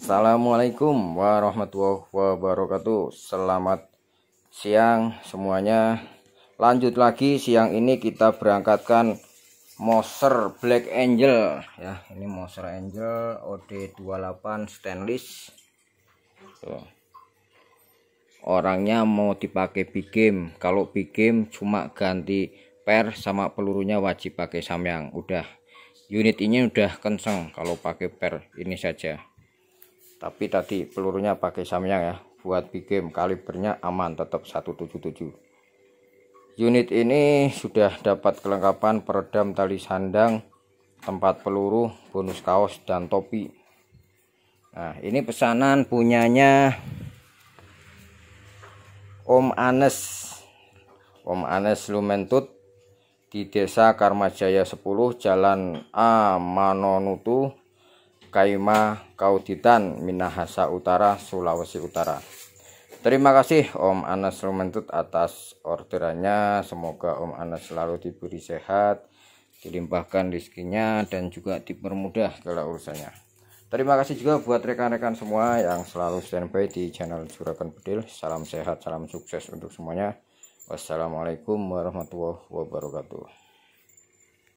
Assalamualaikum warahmatullahi wabarakatuh Selamat siang semuanya Lanjut lagi siang ini kita berangkatkan Moser Black Angel ya Ini Moser Angel OD28 stainless Tuh. Orangnya mau dipakai big game Kalau big game cuma ganti per sama pelurunya wajib pakai samyang Udah unit ini udah kenceng kalau pakai per ini saja tapi tadi pelurunya pakai samyang ya buat big game kalibernya aman tetap 177 unit ini sudah dapat kelengkapan peredam tali sandang tempat peluru bonus kaos dan topi nah ini pesanan punyanya Om Anes Om Anes Lumentut di Desa Karmajaya 10 Jalan A Manonutu Kaima Kauditan Minahasa Utara Sulawesi Utara Terima kasih Om Anas Rumentut atas orderannya Semoga Om Anas selalu diberi sehat Dilimpahkan rezekinya dan juga dipermudah segala urusannya Terima kasih juga buat rekan-rekan semua yang selalu standby di channel Juragan Bedil Salam sehat, salam sukses untuk semuanya Wassalamualaikum warahmatullahi wabarakatuh